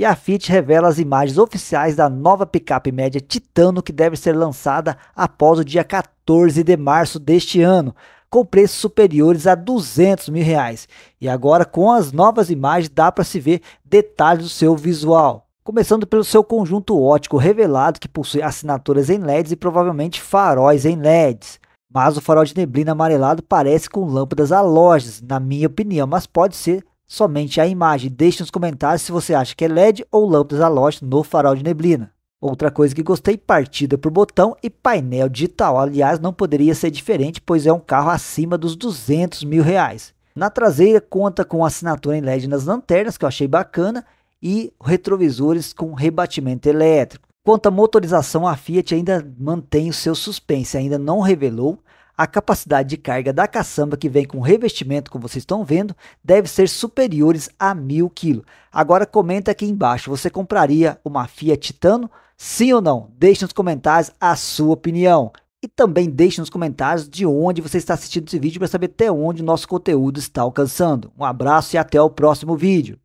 E a Fiat revela as imagens oficiais da nova picape média Titano que deve ser lançada após o dia 14 de março deste ano, com preços superiores a 200 mil reais. E agora com as novas imagens dá para se ver detalhes do seu visual começando pelo seu conjunto ótico revelado que possui assinaturas em LEDs e provavelmente faróis em LEDs. Mas o farol de neblina amarelado parece com lâmpadas lojas, na minha opinião, mas pode ser somente a imagem. Deixe nos comentários se você acha que é LED ou lâmpadas halógenas no farol de neblina. Outra coisa que gostei, partida por botão e painel digital. Aliás, não poderia ser diferente, pois é um carro acima dos 200 mil reais. Na traseira conta com assinatura em LED nas lanternas, que eu achei bacana, e retrovisores com rebatimento elétrico. Quanto à motorização, a Fiat ainda mantém o seu suspense, ainda não revelou, a capacidade de carga da caçamba que vem com revestimento, como vocês estão vendo, deve ser superiores a 1000 kg. Agora comenta aqui embaixo, você compraria uma Fiat Titano? Sim ou não? Deixe nos comentários a sua opinião. E também deixe nos comentários de onde você está assistindo esse vídeo para saber até onde o nosso conteúdo está alcançando. Um abraço e até o próximo vídeo.